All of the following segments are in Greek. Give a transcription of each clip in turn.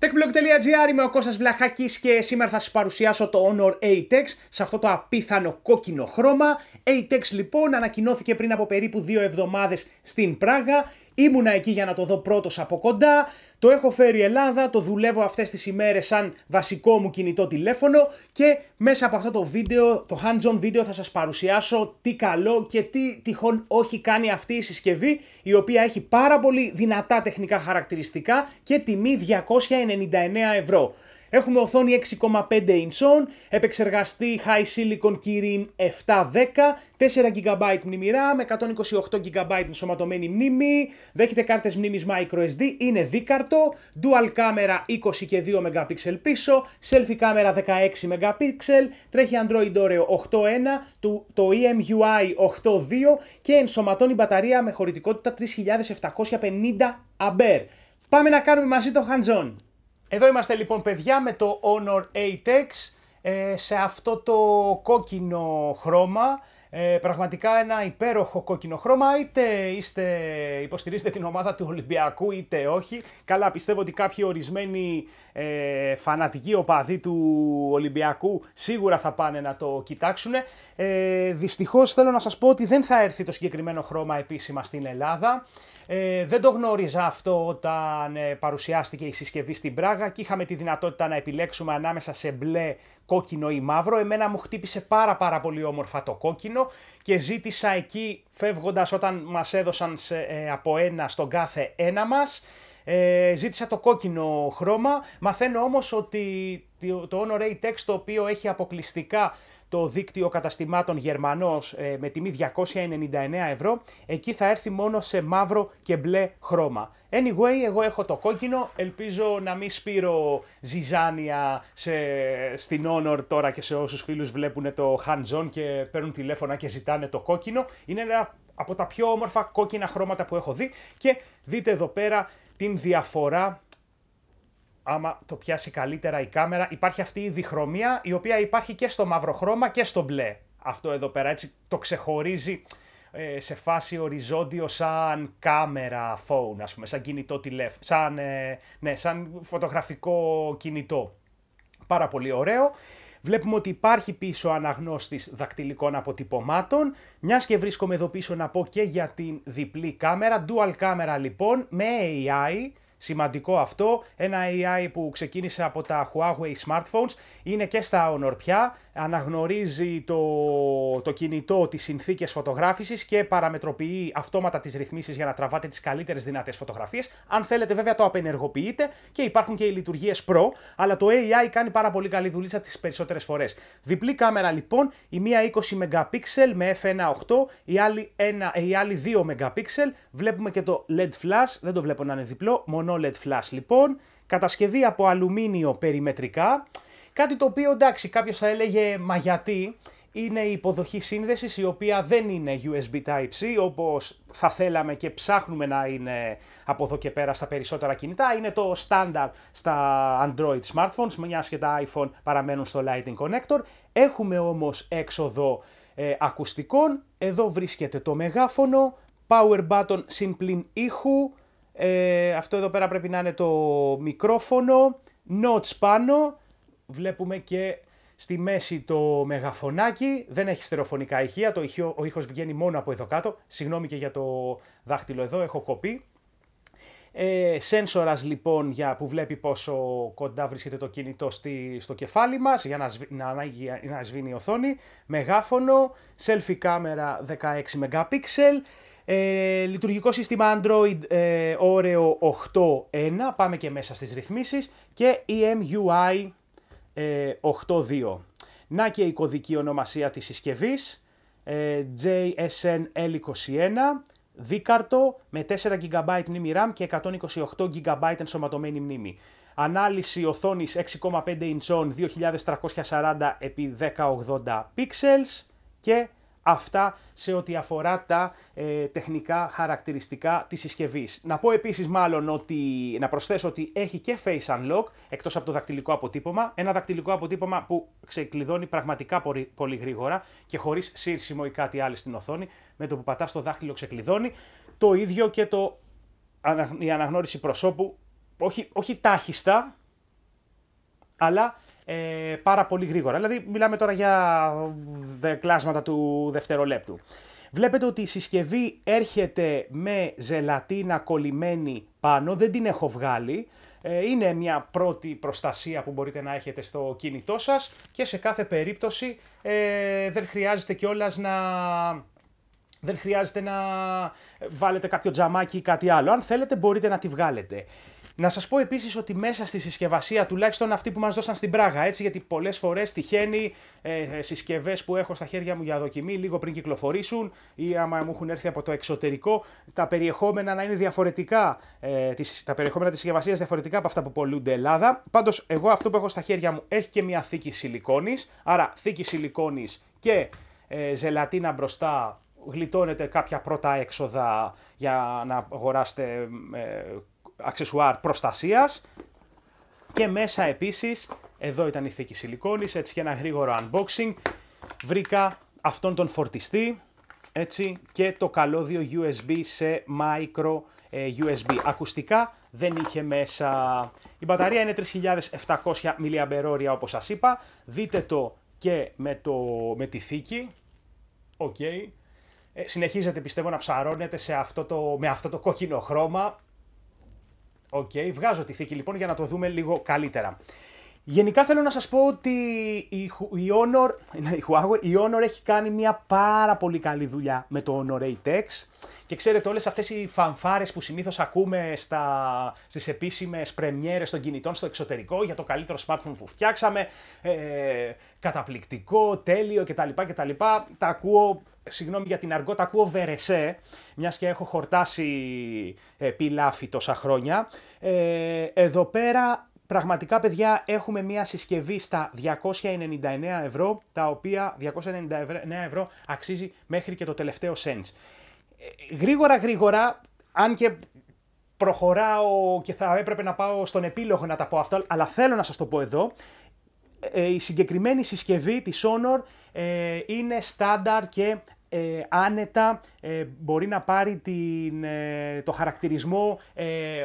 Techblog.gr είμαι ο Κώστας Βλαχάκης και σήμερα θα σας παρουσιάσω το Honor ATEX σε αυτό το απίθανο κόκκινο χρώμα. ATEX λοιπόν ανακοινώθηκε πριν από περίπου δύο εβδομάδες στην Πράγα Ήμουνα εκεί για να το δω πρώτος από κοντά, το έχω φέρει Ελλάδα, το δουλεύω αυτές τις ημέρες σαν βασικό μου κινητό τηλέφωνο και μέσα από αυτό το βίντεο, το hands-on βίντεο θα σας παρουσιάσω τι καλό και τι τυχόν όχι κάνει αυτή η συσκευή η οποία έχει πάρα πολύ δυνατά τεχνικά χαρακτηριστικά και τιμή 299 ευρώ. Έχουμε οθόνη 6,5 inch επεξεργαστή High Silicon Kirin 710, 4 GB μνήμη RAM, 128 GB ενσωματωμένη μνήμη, δέχεται κάρτες μνήμης microSD, είναι δίκαρτο, dual camera 20 και 2 MP πίσω, selfie camera 16 MP, τρέχει Android Oreo 8.1, το, EMUI 8.2 και ενσωματώνει μπαταρία με χωρητικότητα 3750 αμπέρ. Πάμε να κάνουμε μαζί το hands-on. Εδώ είμαστε λοιπόν παιδιά με το Honor 8X ε, σε αυτό το κόκκινο χρώμα. Ε, πραγματικά ένα υπέροχο κόκκινο χρώμα, είτε είστε, υποστηρίζετε την ομάδα του Ολυμπιακού είτε όχι. Καλά, πιστεύω ότι κάποιοι ορισμένοι ε, φανατικοί οπαδοί του Ολυμπιακού σίγουρα θα πάνε να το κοιτάξουν. Ε, δυστυχώς θέλω να σας πω ότι δεν θα έρθει το συγκεκριμένο χρώμα επίσημα στην Ελλάδα. Ε, δεν το γνώριζα αυτό όταν ε, παρουσιάστηκε η συσκευή στην Πράγα και είχαμε τη δυνατότητα να επιλέξουμε ανάμεσα σε μπλε, κόκκινο ή μαύρο. Εμένα μου χτύπησε πάρα πάρα πολύ όμορφα το κόκκινο και ζήτησα εκεί φεύγοντας όταν μας έδωσαν ε, από ένα στον κάθε ένα μας ε, ζήτησα το κόκκινο χρώμα. Μαθαίνω όμως ότι το Honor A το οποίο έχει αποκλειστικά το δίκτυο καταστημάτων Γερμανός ε, με τιμή 299 ευρώ, εκεί θα έρθει μόνο σε μαύρο και μπλε χρώμα. Anyway, εγώ έχω το κόκκινο, ελπίζω να μην σπείρω ζυζάνια σε, στην Honor τώρα και σε όσους φίλους βλέπουν το hands και παίρνουν τηλέφωνα και ζητάνε το κόκκινο. Είναι ένα από τα πιο όμορφα κόκκινα χρώματα που έχω δει και δείτε εδώ πέρα την διαφορά άμα το πιάσει καλύτερα η κάμερα, υπάρχει αυτή η διχρωμία η οποία υπάρχει και στο μαύρο χρώμα και στο μπλε. Αυτό εδώ πέρα έτσι το ξεχωρίζει ε, σε φάση οριζόντιο σαν κάμερα phone, ας πούμε, σαν κινητό τηλέφωνο, σαν, ε, ναι, σαν φωτογραφικό κινητό. Πάρα πολύ ωραίο. Βλέπουμε ότι υπάρχει πίσω αναγνώστης δακτυλικών αποτυπωμάτων. Μιας και βρίσκομαι εδώ πίσω να πω και για την διπλή κάμερα, dual camera λοιπόν, με AI, Σημαντικό αυτό, ένα AI που ξεκίνησε από τα Huawei smartphones, είναι και στα ονορπιά, αναγνωρίζει το, το κινητό, τις συνθήκες φωτογράφησης και παραμετροποιεί αυτόματα τις ρυθμίσεις για να τραβάτε τις καλύτερες δυνατές φωτογραφίες. Αν θέλετε βέβαια το απενεργοποιείτε και υπάρχουν και οι λειτουργίες Pro, αλλά το AI κάνει πάρα πολύ καλή δουλειά τις περισσότερες φορές. Διπλή κάμερα λοιπόν, η μία 20 MP με f1.8, η άλλη, άλλη 2 MP, βλέπουμε και το LED flash, δεν το βλέπω να είναι διπλό, OLED flash λοιπόν, κατασκευή από αλουμίνιο περιμετρικά, κάτι το οποίο εντάξει κάποιος θα έλεγε μα γιατί, είναι η υποδοχή σύνδεσης η οποία δεν είναι USB Type-C όπως θα θέλαμε και ψάχνουμε να είναι από εδώ και πέρα στα περισσότερα κινητά. Είναι το στάνταρ στα Android smartphones, μια και τα iPhone παραμένουν στο Lightning Connector. Έχουμε όμως έξοδο ε, ακουστικών. Εδώ βρίσκεται το μεγάφωνο, power button συμπλήν ήχου, ε, αυτό εδώ πέρα πρέπει να είναι το μικρόφωνο. notes πάνω. Βλέπουμε και στη μέση το μεγαφωνάκι. Δεν έχει στεροφωνικά ηχεία. Το ηχείο, ο ήχος βγαίνει μόνο από εδώ κάτω. Συγγνώμη και για το δάχτυλο εδώ. Έχω κοπεί. Ε, σένσορας λοιπόν για, που βλέπει πόσο κοντά βρίσκεται το κινητό στη, στο κεφάλι μας για να, να, να, να σβήνει η οθόνη. Μεγάφωνο, selfie κάμερα 16 MP, ε, λειτουργικό σύστημα Android ε, Oreo 8.1, πάμε και μέσα στις ρυθμίσεις και EMUI 8.2. Ε, Να και η κωδική ονομασία της συσκευής, ε, JSN L21, δίκαρτο με 4 GB μνήμη RAM και 128 GB ενσωματωμένη μνήμη. Ανάλυση οθόνης 6,5 ιντσών 2340x1080 pixels και Αυτά σε ό,τι αφορά τα ε, τεχνικά χαρακτηριστικά της συσκευής. Να πω επίσης μάλλον ότι, να προσθέσω ότι έχει και Face Unlock, εκτός από το δακτυλικό αποτύπωμα, ένα δακτυλικό αποτύπωμα που ξεκλειδώνει πραγματικά πολύ, γρήγορα και χωρίς σύρσιμο ή κάτι άλλο στην οθόνη, με το που πατάς το δάχτυλο ξεκλειδώνει. Το ίδιο και το, η αναγνώριση προσώπου, όχι, όχι τάχιστα, αλλά ε, πάρα πολύ γρήγορα. Δηλαδή, μιλάμε τώρα για δε, κλάσματα του δευτερολέπτου. Βλέπετε ότι η συσκευή έρχεται με ζελατίνα κολλημένη πάνω, δεν την έχω βγάλει. Ε, είναι μια πρώτη προστασία που μπορείτε να έχετε στο κινητό σας και σε κάθε περίπτωση ε, δεν χρειάζεται κιόλας να... Δεν χρειάζεται να βάλετε κάποιο τζαμάκι ή κάτι άλλο. Αν θέλετε μπορείτε να τη βγάλετε. Να σας πω επίσης ότι μέσα στη συσκευασία, τουλάχιστον αυτή που μας δώσαν στην Πράγα, έτσι, γιατί πολλές φορές τυχαίνει ε, ε συσκευές που έχω στα χέρια μου για δοκιμή λίγο πριν κυκλοφορήσουν ή άμα μου έχουν έρθει από το εξωτερικό, τα περιεχόμενα να είναι διαφορετικά, ε, τα περιεχόμενα της συσκευασίας διαφορετικά από αυτά που πολλούνται Ελλάδα. Πάντως, εγώ αυτό που έχω στα χέρια μου έχει και μια θήκη σιλικόνης, άρα θήκη σιλικόνης και ε, ζελατίνα μπροστά γλιτώνετε κάποια πρώτα έξοδα για να αγοράσετε αξεσουάρ προστασίας και μέσα επίσης, εδώ ήταν η θήκη σιλικόνης, έτσι και ένα γρήγορο unboxing, βρήκα αυτόν τον φορτιστή, έτσι, και το καλώδιο USB σε micro ε, USB. Ακουστικά δεν είχε μέσα. Η μπαταρία είναι 3700 mAh όπως σας είπα. Δείτε το και με, το, με τη θήκη. Οκ. Okay. Ε, συνεχίζετε πιστεύω να ψαρώνετε σε αυτό το, με αυτό το κόκκινο χρώμα. Οκ, okay, βγάζω τη θήκη λοιπόν για να το δούμε λίγο καλύτερα. Γενικά θέλω να σας πω ότι η, η, Honor, η Huawei, η Honor έχει κάνει μια πάρα πολύ καλή δουλειά με το Honor 8 και ξέρετε, όλες αυτές οι φανφάρες που συνήθως ακούμε στις επίσημες πρεμιέρες των κινητών στο εξωτερικό για το καλύτερο smartphone που φτιάξαμε, ε, καταπληκτικό, τέλειο κτλ. κτλ. Τα ακούω, συγγνώμη για την αργό, τα ακούω βερεσέ, μιας και έχω χορτάσει ε, πιλάφι τόσα χρόνια. Ε, εδώ πέρα Πραγματικά, παιδιά, έχουμε μια συσκευή στα 299 ευρώ, τα οποία 299 ευρώ αξίζει μέχρι και το τελευταίο cents γρήγορα γρήγορα, αν και προχωράω και θα έπρεπε να πάω στον επίλογο να τα πω αυτό, αλλά θέλω να σας το πω εδώ, ε, ε, η συγκεκριμένη συσκευή της Honor ε, είναι στάνταρ και ε, άνετα ε, μπορεί να πάρει την, ε, το χαρακτηρισμό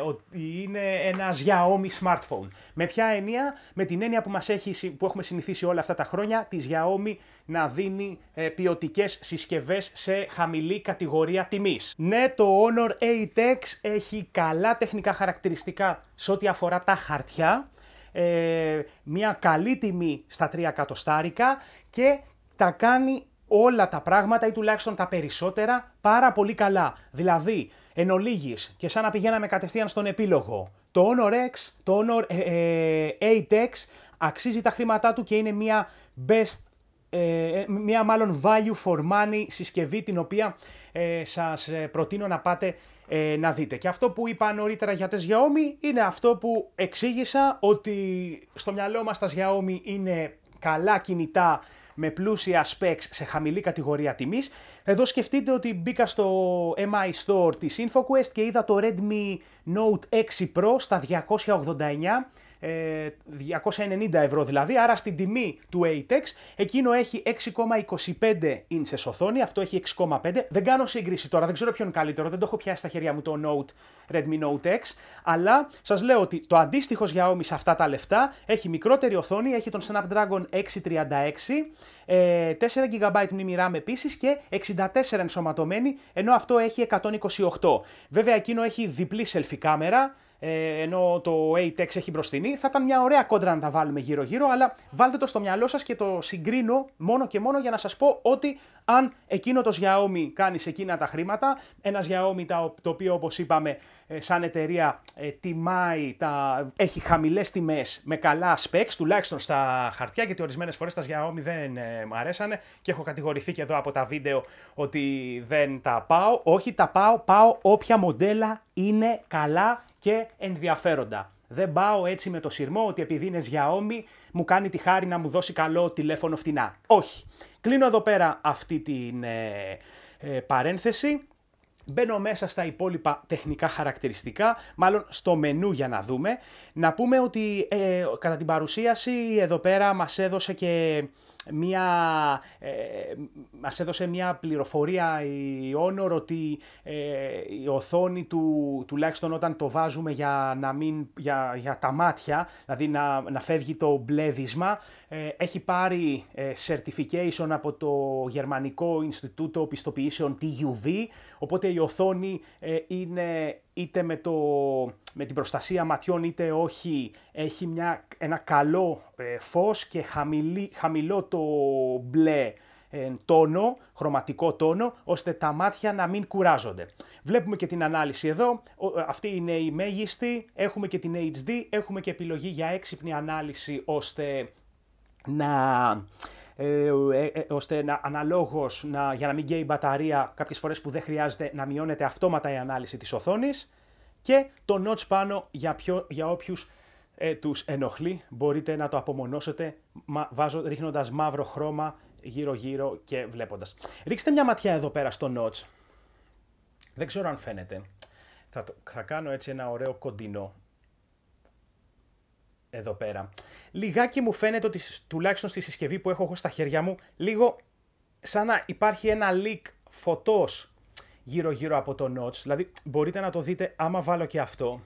ότι είναι ένα Xiaomi smartphone. Με ποια έννοια, με την έννοια που, μας έχει, που έχουμε συνηθίσει όλα αυτά τα χρόνια, τη Xiaomi να δίνει ε, ποιοτικές συσκευές σε χαμηλή κατηγορία τιμής. Ναι, το Honor 8X έχει καλά τεχνικά χαρακτηριστικά σε ό,τι αφορά τα χαρτιά. μια καλή τιμή στα 3 εκατοστάρικα και τα κάνει όλα τα πράγματα ή τουλάχιστον τα περισσότερα πάρα πολύ καλά. Δηλαδή, εν ολίγης, και σαν να πηγαίναμε κατευθείαν στον επίλογο, το Honor X, το Honor 8X ε, ε, αξίζει τα χρήματά του και είναι μια best ε, μια μάλλον value for money συσκευή την οποία ε, σας προτείνω να πάτε να δείτε. Και αυτό που είπα νωρίτερα για τις Xiaomi είναι αυτό που εξήγησα ότι στο μυαλό μας τα Xiaomi είναι καλά κινητά με πλούσια specs σε χαμηλή κατηγορία τιμής. Εδώ σκεφτείτε ότι μπήκα στο MI Store της InfoQuest και είδα το Redmi Note 6 Pro στα 289 290 ε, ευρώ δηλαδή, άρα στην τιμή του ATEX εκείνο έχει 6,25 ίντσες οθόνη, αυτό έχει 6,5. Δεν κάνω σύγκριση τώρα, δεν ξέρω ποιον καλύτερο, δεν το έχω πιάσει στα χέρια μου το Note, Redmi Note X, αλλά σας λέω ότι το αντίστοιχο για Xiaomi σε αυτά τα λεφτά έχει μικρότερη οθόνη, έχει τον Snapdragon 636, 4 GB μνήμη RAM επίσης και 64 ενσωματωμένη, ενώ αυτό έχει 128. Βέβαια εκείνο έχει διπλή selfie κάμερα, ε, ενώ το A6 έχει μπροστινή. Θα ήταν μια ωραία κόντρα να τα βάλουμε γύρω-γύρω, αλλά βάλτε το στο μυαλό σας και το συγκρίνω μόνο και μόνο για να σας πω ότι αν εκείνος το Xiaomi κάνει σε εκείνα τα χρήματα, ένας Xiaomi το οποίο όπως είπαμε ε, σαν εταιρεία ε, τιμάει, τα... έχει χαμηλές τιμές με καλά specs, τουλάχιστον στα χαρτιά, γιατί ορισμένες φορές τα Xiaomi δεν μου αρέσανε και έχω κατηγορηθεί και εδώ από τα βίντεο ότι δεν τα πάω. Όχι, τα πάω, πάω όποια μοντέλα είναι καλά και ενδιαφέροντα. Δεν πάω έτσι με το σειρμό ότι επειδή είναι Xiaomi μου κάνει τη χάρη να μου δώσει καλό τηλέφωνο φτηνά. Όχι. Κλείνω εδώ πέρα αυτή την ε, ε, παρένθεση. Μπαίνω μέσα στα υπόλοιπα τεχνικά χαρακτηριστικά, μάλλον στο μενού για να δούμε. Να πούμε ότι ε, κατά την παρουσίαση εδώ πέρα μας έδωσε και μια, ε, μας έδωσε μια πληροφορία η Honor ότι ε, η οθόνη του, τουλάχιστον όταν το βάζουμε για, να μην, για, για τα μάτια, δηλαδή να, να φεύγει το μπλέδισμα, ε, έχει πάρει ε, certification από το Γερμανικό Ινστιτούτο Πιστοποιήσεων TUV, οπότε η οθόνη ε, είναι είτε με, το, με την προστασία ματιών είτε όχι, έχει μια, ένα καλό ε, φως και χαμηλό το μπλε ε, τόνο, χρωματικό τόνο, ώστε τα μάτια να μην κουράζονται. Βλέπουμε και την ανάλυση εδώ, ε, αυτή είναι η μέγιστη, έχουμε και την HD, έχουμε και επιλογή για έξυπνη ανάλυση ώστε να ε, ε, ε, ώστε να, αναλόγως να, για να μην καίει η μπαταρία κάποιες φορές που δεν χρειάζεται να μειώνεται αυτόματα η ανάλυση της οθόνης και το notch πάνω για, ποιο, για όποιους ε, τους ενοχλεί μπορείτε να το απομονώσετε μα, ρίχνοντας μαύρο χρώμα γύρω γύρω και βλέποντας. Ρίξτε μια ματιά εδώ πέρα στο notch. Δεν ξέρω αν φαίνεται. Θα, το, θα κάνω έτσι ένα ωραίο κοντινό εδώ πέρα. Λιγάκι μου φαίνεται ότι τουλάχιστον στη συσκευή που έχω εγώ στα χέρια μου, λίγο σαν να υπάρχει ένα leak φωτός γύρω-γύρω από το notch. Δηλαδή μπορείτε να το δείτε άμα βάλω και αυτό.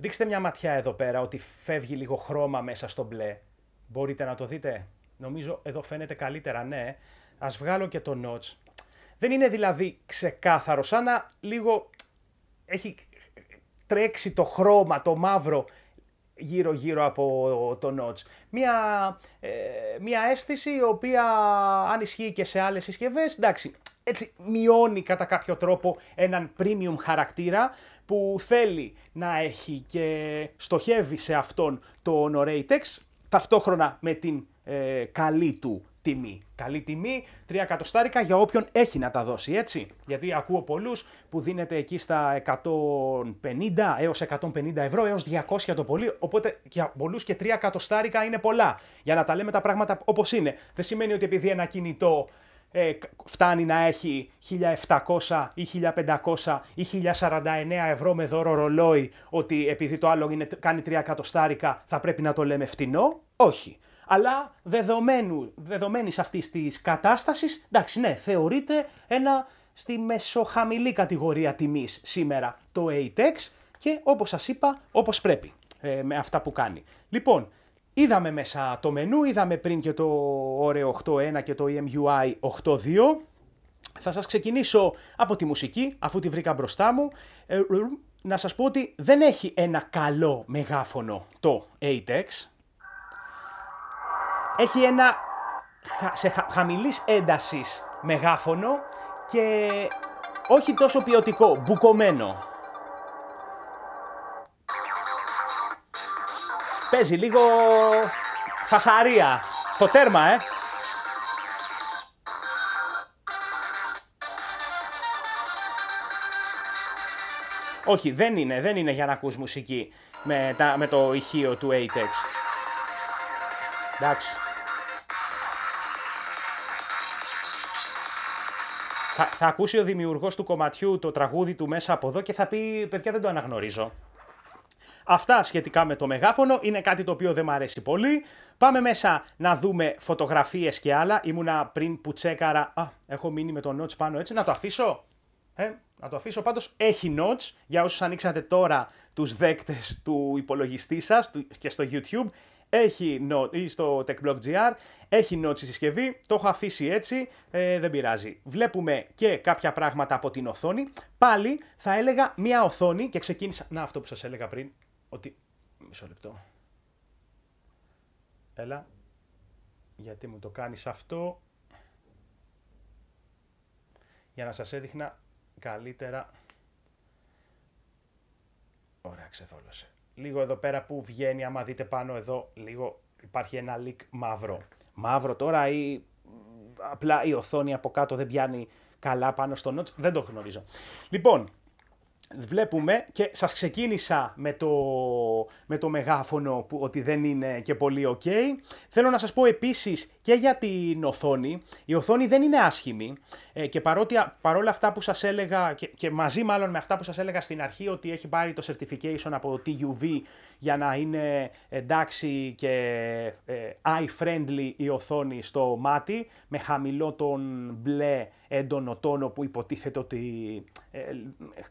Ρίξτε μια ματιά εδώ πέρα ότι φεύγει λίγο χρώμα μέσα στο μπλε. Μπορείτε να το δείτε. Νομίζω εδώ φαίνεται καλύτερα, ναι. Ας βγάλω και το notch. Δεν είναι δηλαδή ξεκάθαρο, σαν να λίγο έχει τρέξει το χρώμα, το μαύρο γύρω-γύρω από το notch. Μια, ε, μια αίσθηση η οποία αν ισχύει και σε άλλες συσκευές, εντάξει, έτσι μειώνει κατά κάποιο τρόπο έναν premium χαρακτήρα που θέλει να έχει και στοχεύει σε αυτόν το Oratex, ταυτόχρονα με την ε, καλή του τιμή. Καλή τιμή, 3 εκατοστάρικα για όποιον έχει να τα δώσει, έτσι. Γιατί ακούω πολλούς που δίνεται εκεί στα 150 έω 150 ευρώ, έως 200 το πολύ. Οπότε για πολλούς και 3 εκατοστάρικα είναι πολλά. Για να τα λέμε τα πράγματα όπως είναι. Δεν σημαίνει ότι επειδή ένα κινητό ε, φτάνει να έχει 1700 ή 1500 ή 1049 ευρώ με δώρο ρολόι ότι επειδή το άλλο κάνει 3 εκατοστάρικα θα πρέπει να το λέμε φτηνό. Όχι αλλά δεδομένου, δεδομένης αυτής της κατάστασης, εντάξει ναι, θεωρείται ένα στη μεσοχαμηλή κατηγορία τιμής σήμερα το ATEX και όπως σας είπα, όπως πρέπει ε, με αυτά που κάνει. Λοιπόν, είδαμε μέσα το μενού, είδαμε πριν και το ωραίο 8.1 και το EMUI 8.2, θα σας ξεκινήσω από τη μουσική, αφού τη βρήκα μπροστά μου. Ε, να σας πω ότι δεν έχει ένα καλό μεγάφωνο το ATEX, έχει ένα σε χαμηλής έντασης μεγάφωνο και όχι τόσο ποιοτικό, μπουκωμένο. Παίζει λίγο φασαρία στο τέρμα, ε. Όχι, δεν είναι, δεν είναι για να ακούς μουσική με, το ηχείο του Atex. Εντάξει. θα, ακούσει ο δημιουργός του κομματιού το τραγούδι του μέσα από εδώ και θα πει «Παιδιά δεν το αναγνωρίζω». Αυτά σχετικά με το μεγάφωνο, είναι κάτι το οποίο δεν μου αρέσει πολύ. Πάμε μέσα να δούμε φωτογραφίες και άλλα. Ήμουνα πριν που τσέκαρα, α, έχω μείνει με το notch πάνω έτσι, να το αφήσω. Ε, να το αφήσω πάντως, έχει notch, για όσους ανοίξατε τώρα τους δέκτες του υπολογιστή σας και στο YouTube, έχει note, ή στο TechBlog.gr, έχει notes η συσκευή, το έχω αφήσει έτσι, ε, δεν πειράζει. Βλέπουμε και κάποια πράγματα από την οθόνη. Πάλι θα έλεγα μία οθόνη και ξεκίνησα... Να, αυτό που σας έλεγα πριν, ότι... Μισό λεπτό. Έλα. Γιατί μου το κάνεις αυτό. Για να σας έδειχνα καλύτερα. Ωραία, ξεθόλωσε λίγο εδώ πέρα που βγαίνει, άμα δείτε πάνω εδώ, λίγο υπάρχει ένα λικ μαύρο. Μαύρο τώρα ή απλά η οθόνη από κάτω δεν πιάνει καλά πάνω στο notch, δεν το γνωρίζω. Λοιπόν, βλέπουμε και σας ξεκίνησα με το, με το μεγάφωνο που, ότι δεν είναι και πολύ ok. Θέλω να σας πω επίσης και για την οθόνη. Η οθόνη δεν είναι άσχημη ε, και παρότι, παρόλα αυτά που σας έλεγα και, και μαζί μάλλον με αυτά που σας έλεγα στην αρχή ότι έχει πάρει το certification από το TUV για να είναι εντάξει και ε, eye-friendly η οθόνη στο μάτι με χαμηλό τον μπλε έντονο τόνο που υποτίθεται ότι ε,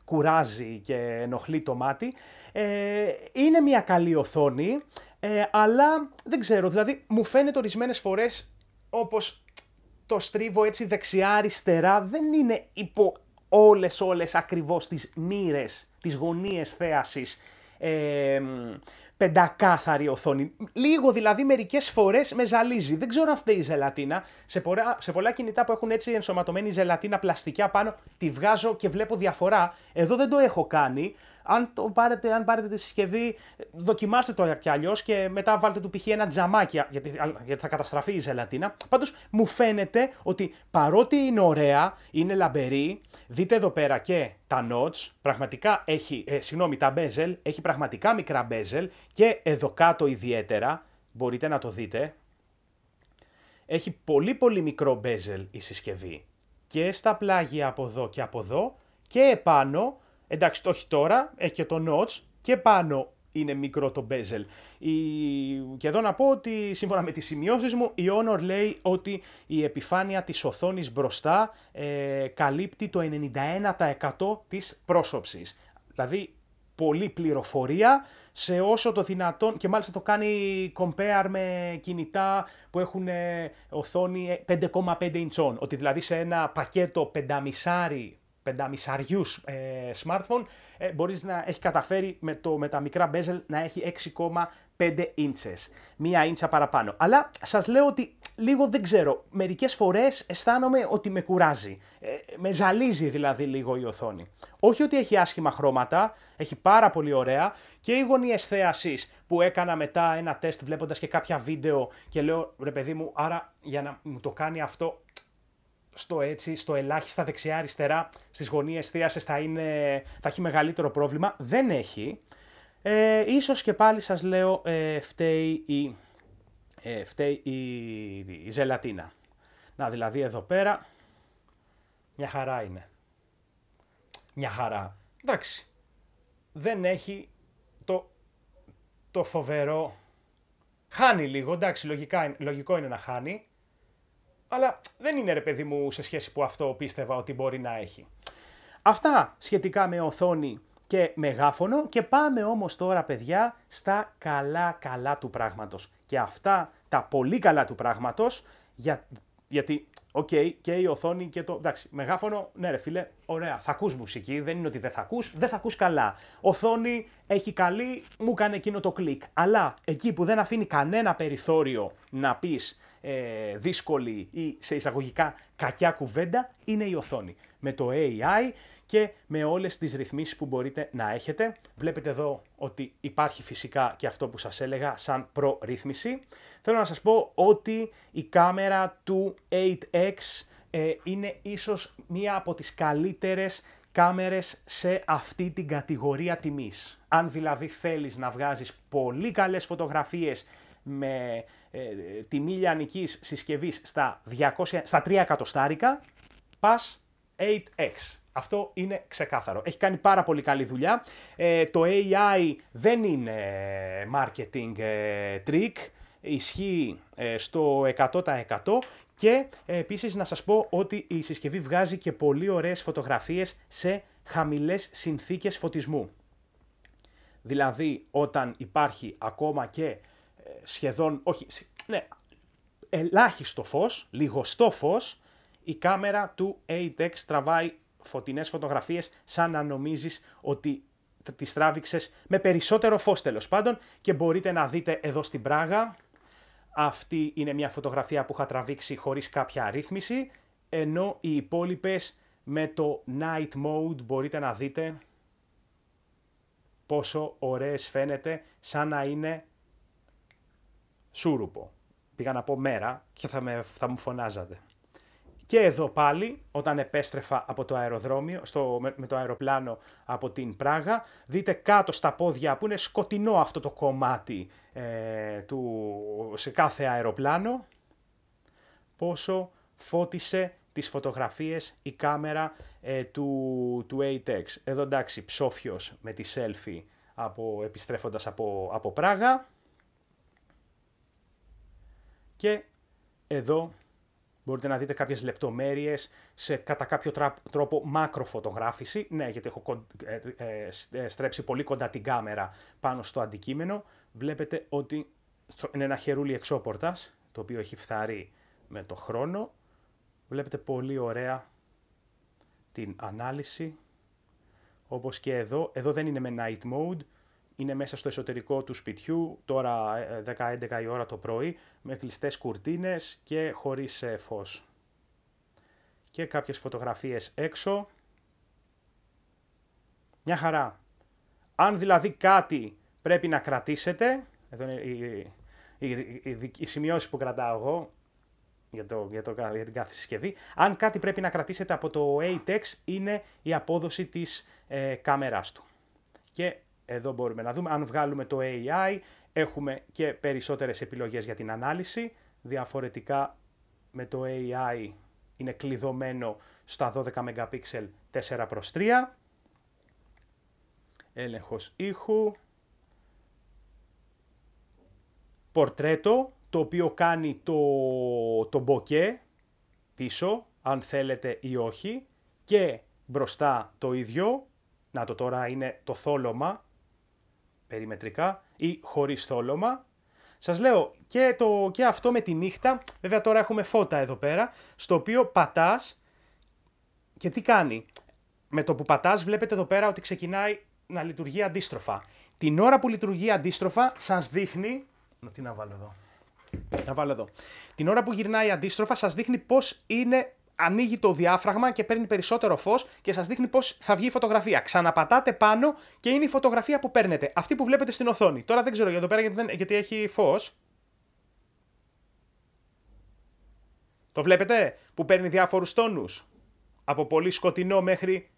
κουράζει και ενοχλεί το μάτι. Ε, είναι μια καλή οθόνη, ε, αλλά δεν ξέρω, δηλαδή μου φαίνεται ορισμένες φορές όπως το στρίβω έτσι δεξιά-αριστερά δεν είναι υπό όλες όλες ακριβώς τις μοίρες, τις γωνίες θέασης πεντακάθαρη οθόνη. Λίγο δηλαδή μερικές φορές με ζαλίζει. Δεν ξέρω αν φταίει η ζελατίνα. Σε, πολλά, σε πολλά κινητά που έχουν έτσι ενσωματωμένη ζελατίνα πλαστικά πάνω τη βγάζω και βλέπω διαφορά. Εδώ δεν το έχω κάνει αν, το πάρετε, αν τη συσκευή, δοκιμάστε το κι αλλιώς και μετά βάλτε του π.χ. ένα τζαμάκι, γιατί, γιατί θα καταστραφεί η ζελατίνα. Πάντως μου φαίνεται ότι παρότι είναι ωραία, είναι λαμπερή, δείτε εδώ πέρα και τα notch, πραγματικά έχει, ε, συγγνώμη, τα bezel, έχει πραγματικά μικρά bezel και εδώ κάτω ιδιαίτερα, μπορείτε να το δείτε, έχει πολύ πολύ μικρό bezel η συσκευή και στα πλάγια από εδώ και από εδώ και επάνω Εντάξει, το έχει τώρα, έχει και το notch και πάνω είναι μικρό το bezel. Η... Και εδώ να πω ότι σύμφωνα με τις σημειώσεις μου η Honor λέει ότι η επιφάνεια της οθόνης μπροστά ε, καλύπτει το 91% της πρόσωψης. Δηλαδή πολλή πληροφορία σε όσο το δυνατόν και μάλιστα το κάνει compare με κινητά που έχουν ε, οθόνη 5,5 ε, inch ότι δηλαδή σε ένα πακέτο πενταμισάρι πενταμισαριού ε, smartphone, ε, μπορείς να έχεις καταφέρει με, το, με τα μικρά bezel να έχει 6,5 ίντσες, μία ίντσα παραπάνω. Αλλά σας λέω ότι λίγο δεν ξέρω, μερικές φορές αισθάνομαι ότι με κουράζει, ε, με ζαλίζει δηλαδή λίγο η οθόνη. Όχι ότι έχει άσχημα χρώματα, έχει πάρα πολύ ωραία και οι γωνίες θέασης που έκανα μετά ένα τεστ βλέποντας και κάποια βίντεο και λέω ρε παιδί μου άρα για να μου το κάνει αυτό στο, έτσι, στο ελάχιστα δεξιά-αριστερά στις γωνίες θίασες θα, είναι, θα έχει μεγαλύτερο πρόβλημα. Δεν έχει. Ε, ίσως και πάλι σας λέω ε, ε, φταίει, η, η, ζελατίνα. Να δηλαδή εδώ πέρα μια χαρά είναι. Μια χαρά. Εντάξει. Δεν έχει το, το φοβερό... Χάνει λίγο, εντάξει, λογικά, λογικό είναι να χάνει. Αλλά δεν είναι ρε παιδί μου σε σχέση που αυτό πίστευα ότι μπορεί να έχει. Αυτά σχετικά με οθόνη και μεγάφωνο και πάμε όμως τώρα παιδιά στα καλά καλά του πράγματος. Και αυτά τα πολύ καλά του πράγματος για, γιατί Οκ, okay, και η οθόνη και το. Εντάξει, μεγάφωνο, ναι, ρε φίλε, ωραία. Θα ακούς μουσική, δεν είναι ότι δεν θα ακούς, δεν θα ακούς καλά. Οθόνη έχει καλή, μου κάνει εκείνο το κλικ. Αλλά εκεί που δεν αφήνει κανένα περιθώριο να πεις ε, δύσκολη ή σε εισαγωγικά κακιά κουβέντα είναι η οθόνη. Με το AI και με όλες τις ρυθμίσεις που μπορείτε να έχετε. Βλέπετε εδώ ότι υπάρχει φυσικά και αυτό που σας έλεγα σαν προρύθμιση. Θέλω να σας πω ότι η κάμερα του 8X ε, είναι ίσως μία από τις καλύτερες κάμερες σε αυτή την κατηγορία τιμής. Αν δηλαδή θέλεις να βγάζεις πολύ καλές φωτογραφίες με ε, τιμή συσκευή συσκευής στα, 200, στα 3 εκατοστάρικα, 8x. Αυτό είναι ξεκάθαρο. Έχει κάνει πάρα πολύ καλή δουλειά. Ε, το AI δεν είναι marketing ε, trick, ισχύει ε, στο 100% και επίσης να σας πω ότι η συσκευή βγάζει και πολύ ωραίες φωτογραφίες σε χαμηλές συνθήκες φωτισμού. Δηλαδή όταν υπάρχει ακόμα και σχεδόν, όχι, ναι, ελάχιστο φως, λιγοστό φως, η κάμερα του 8X τραβάει φωτεινές φωτογραφίες σαν να νομίζεις ότι τις τράβηξες με περισσότερο φως τέλος πάντων και μπορείτε να δείτε εδώ στην Πράγα. Αυτή είναι μια φωτογραφία που είχα τραβήξει χωρίς κάποια αρρύθμιση, ενώ οι υπόλοιπες με το night mode μπορείτε να δείτε πόσο ωραίες φαίνεται σαν να είναι σούρουπο. Πήγα να πω μέρα και θα, με, θα μου φωνάζατε. Και εδώ πάλι, όταν επέστρεφα από το αεροδρόμιο, στο, με, το αεροπλάνο από την Πράγα, δείτε κάτω στα πόδια που είναι σκοτεινό αυτό το κομμάτι ε, του, σε κάθε αεροπλάνο, πόσο φώτισε τις φωτογραφίες η κάμερα ε, του, του ATEX. Εδώ εντάξει, ψόφιος με τη selfie από, επιστρέφοντας από, από Πράγα. Και εδώ μπορείτε να δείτε κάποιες λεπτομέρειες σε κατά κάποιο τρόπο μακροφωτογράφηση. Ναι, γιατί έχω ε, ε, ε, στρέψει πολύ κοντά την κάμερα πάνω στο αντικείμενο. Βλέπετε ότι είναι ένα χερούλι εξώπορτας, το οποίο έχει φθαρεί με το χρόνο. Βλέπετε πολύ ωραία την ανάλυση, όπως και εδώ. Εδώ δεν είναι με night mode, είναι μέσα στο εσωτερικό του σπιτιού, τώρα 10-11 ε, η ώρα το πρωί, με κλειστές κουρτίνες και χωρίς ε, φως. Και κάποιες φωτογραφίες έξω. Μια χαρά. Αν δηλαδή κάτι πρέπει να κρατήσετε, εδώ είναι η η, που κρατάω εγώ, για, το, για, το, την κάθε συσκευή. Αν κάτι πρέπει να κρατήσετε από το ATEX είναι η απόδοση της ε, κάμεράς του. Και εδώ μπορούμε να δούμε αν βγάλουμε το AI, έχουμε και περισσότερες επιλογές για την ανάλυση. Διαφορετικά με το AI είναι κλειδωμένο στα 12 MP 4 x 3. Έλεγχος ήχου. Πορτρέτο, το οποίο κάνει το, το μποκέ πίσω, αν θέλετε ή όχι. Και μπροστά το ίδιο. Να το τώρα είναι το θόλωμα περιμετρικά ή χωρίς θόλωμα. Σας λέω και, το, και αυτό με τη νύχτα, βέβαια τώρα έχουμε φώτα εδώ πέρα, στο οποίο πατάς και τι κάνει. Με το που πατάς βλέπετε εδώ πέρα ότι ξεκινάει να λειτουργεί αντίστροφα. Την ώρα που λειτουργεί αντίστροφα σας δείχνει... Να τι να βάλω εδώ. Να βάλω εδώ. Την ώρα που γυρνάει αντίστροφα σας δείχνει πώς είναι ανοίγει το διάφραγμα και παίρνει περισσότερο φως και σας δείχνει πώς θα βγει η φωτογραφία. Ξαναπατάτε πάνω και είναι η φωτογραφία που παίρνετε. Αυτή που βλέπετε στην οθόνη. Τώρα δεν ξέρω για εδώ πέρα γιατί, δεν, γιατί έχει φως. Το βλέπετε που παίρνει διάφορους τόνους. Από πολύ σκοτεινό μέχρι...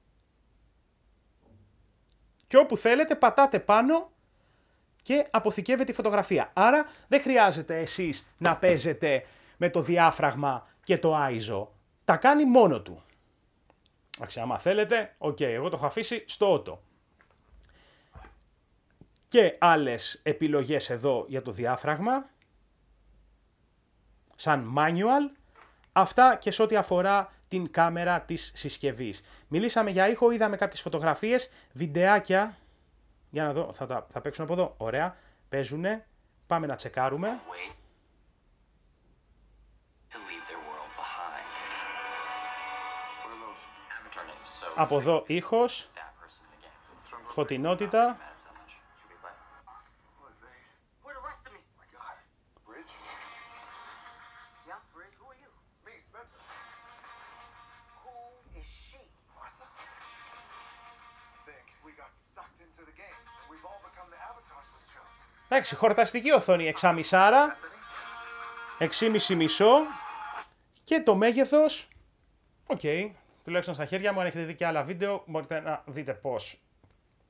Και όπου θέλετε πατάτε πάνω και αποθηκεύεται η φωτογραφία. Άρα δεν χρειάζεται εσείς να παίζετε με το διάφραγμα και το ISO τα κάνει μόνο του. Εντάξει, άμα θέλετε, οκ, εγώ το έχω αφήσει στο ότο. Και άλλες επιλογές εδώ για το διάφραγμα, σαν manual, αυτά και σε ό,τι αφορά την κάμερα της συσκευής. Μιλήσαμε για ήχο, είδαμε κάποιες φωτογραφίες, βιντεάκια, για να δω, θα, τα, θα παίξουν από εδώ, ωραία, παίζουνε, πάμε να τσεκάρουμε. Από εδώ ήχος, φωτεινότητα. Εντάξει, χορταστική οθόνη, Άρα, 6,5 μισό και το μέγεθος, οκ, okay τουλάχιστον στα χέρια μου. Αν έχετε δει και άλλα βίντεο, μπορείτε να δείτε πώς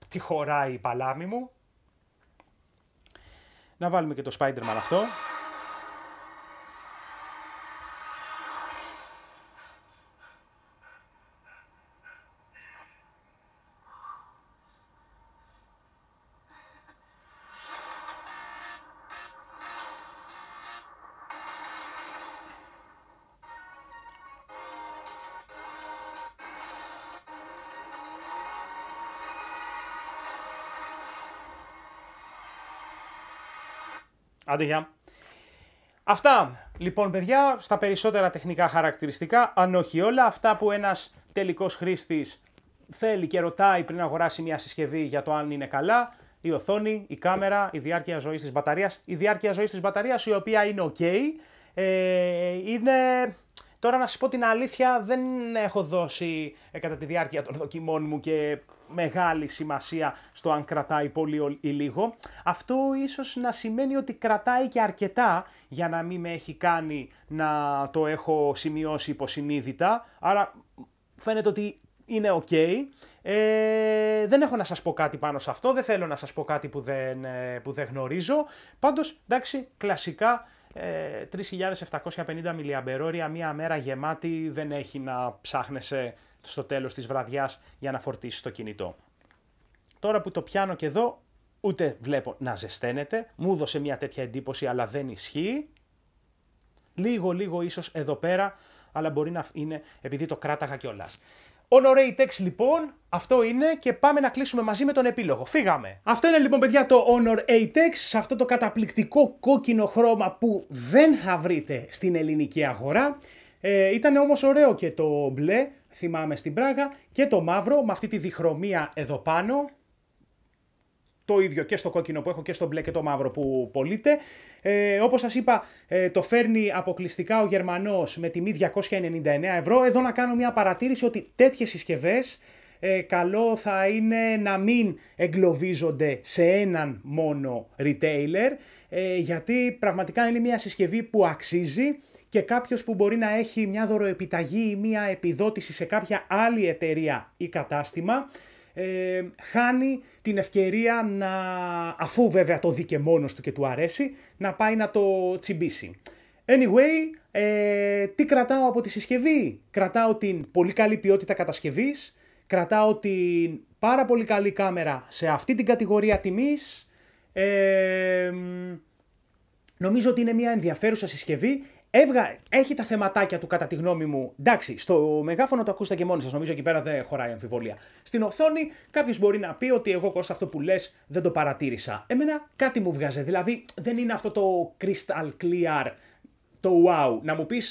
τη χωράει η παλάμη μου. Να βάλουμε και το Spider-Man αυτό. Άντε, Αυτά λοιπόν, παιδιά, στα περισσότερα τεχνικά χαρακτηριστικά, αν όχι όλα, αυτά που ένας τελικός χρήστης θέλει και ρωτάει πριν αγοράσει μια συσκευή για το αν είναι καλά, η οθόνη, η κάμερα, η διάρκεια ζωής της μπαταρίας, Η διάρκεια ζωής της μπαταρίας η οποία είναι OK, ε, είναι. Τώρα να σας πω την αλήθεια, δεν έχω δώσει ε, κατά τη διάρκεια των δοκιμών μου και μεγάλη σημασία στο αν κρατάει πολύ ή λίγο. Αυτό ίσως να σημαίνει ότι κρατάει και αρκετά για να μην με έχει κάνει να το έχω σημειώσει υποσυνείδητα. Άρα φαίνεται ότι είναι ok. Ε, δεν έχω να σας πω κάτι πάνω σε αυτό, δεν θέλω να σας πω κάτι που δεν, ε, που δεν γνωρίζω. Πάντως, εντάξει, κλασικά 3.750 ε, μιλιαμπερόρια μία μέρα γεμάτη δεν έχει να ψάχνεσαι στο τέλος της βραδιάς για να φορτίσεις το κινητό. Τώρα που το πιάνω και εδώ, ούτε βλέπω να ζεσταίνεται, μου έδωσε μια τέτοια εντύπωση αλλά δεν ισχύει. Λίγο λίγο ίσως εδώ πέρα, αλλά μπορεί να είναι επειδή το κράταγα κιόλας. 8 X λοιπόν, αυτό είναι και πάμε να κλείσουμε μαζί με τον επίλογο. Φύγαμε. Αυτό είναι λοιπόν παιδιά το Honor 8X, σε αυτό το καταπληκτικό κόκκινο χρώμα που δεν θα βρείτε στην ελληνική αγορά. Ε, ήταν όμως ωραίο και το μπλε, θυμάμαι στην Πράγα, και το μαύρο με αυτή τη διχρωμία εδώ πάνω, το ίδιο και στο κόκκινο που έχω και στο μπλε και το μαύρο που πωλείται. Ε, όπως σας είπα, ε, το φέρνει αποκλειστικά ο Γερμανός με τιμή 299 ευρώ. Εδώ να κάνω μια παρατήρηση ότι τέτοιες συσκευές ε, καλό θα είναι να μην εγκλωβίζονται σε έναν μόνο retailer, ε, γιατί πραγματικά είναι μια συσκευή που αξίζει και κάποιος που μπορεί να έχει μια δωροεπιταγή ή μια επιδότηση σε κάποια άλλη εταιρεία ή κατάστημα, ε, χάνει την ευκαιρία να, αφού βέβαια το δει και μόνος του και του αρέσει, να πάει να το τσιμπήσει. Anyway, ε, τι κρατάω από τη συσκευή. Κρατάω την πολύ καλή ποιότητα κατασκευής, κρατάω την πάρα πολύ καλή κάμερα σε αυτή την κατηγορία τιμής. Ε, νομίζω ότι είναι μια ενδιαφέρουσα συσκευή. Έβγα, έχει τα θεματάκια του κατά τη γνώμη μου. Εντάξει, στο μεγάφωνο το ακούσατε και μόνοι σας. Νομίζω εκεί πέρα δεν χωράει αμφιβολία. Στην οθόνη κάποιος μπορεί να πει ότι εγώ Κώστα αυτό που λες δεν το παρατήρησα. Εμένα κάτι μου βγάζει. Δηλαδή δεν είναι αυτό το crystal clear, το wow. Να μου πεις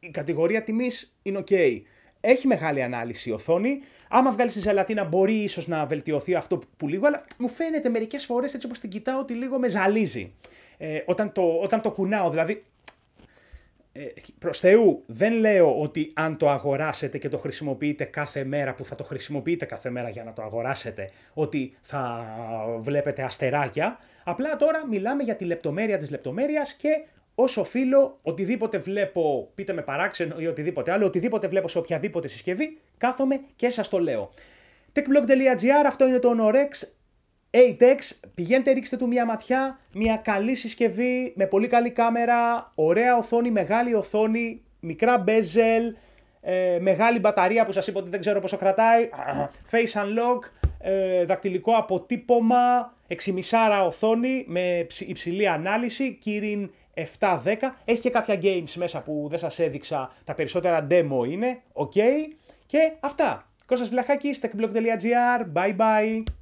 η κατηγορία τιμής είναι ok. Έχει μεγάλη ανάλυση η οθόνη. Άμα βγάλεις τη ζελατίνα, μπορεί ίσως να βελτιωθεί αυτό που λίγο, αλλά μου φαίνεται μερικές φορές έτσι όπως την κοιτάω ότι λίγο με ζαλίζει. Ε, όταν, το, όταν το κουνάω, δηλαδή ε, προς Θεού δεν λέω ότι αν το αγοράσετε και το χρησιμοποιείτε κάθε μέρα που θα το χρησιμοποιείτε κάθε μέρα για να το αγοράσετε ότι θα βλέπετε αστεράκια απλά τώρα μιλάμε για τη λεπτομέρεια της λεπτομέρειας και όσο φίλο οτιδήποτε βλέπω πείτε με παράξενο ή οτιδήποτε άλλο οτιδήποτε βλέπω σε οποιαδήποτε συσκευή κάθομαι και σας το λέω techblog.gr αυτό είναι το Onorex ATEX, πηγαίνετε ρίξτε του μια ματιά, μια καλή συσκευή με πολύ καλή κάμερα, ωραία οθόνη, μεγάλη οθόνη, μικρά bezel, ε, μεγάλη μπαταρία που σας είπα ότι δεν ξέρω πόσο κρατάει, face unlock, ε, δακτυλικό αποτύπωμα, 6,5 οθόνη με υψηλή ανάλυση, Kirin 710, έχει και κάποια games μέσα που δεν σας έδειξα, τα περισσότερα demo είναι, ok, και αυτά. Κώστας Βλαχάκης, techblog.gr, bye bye.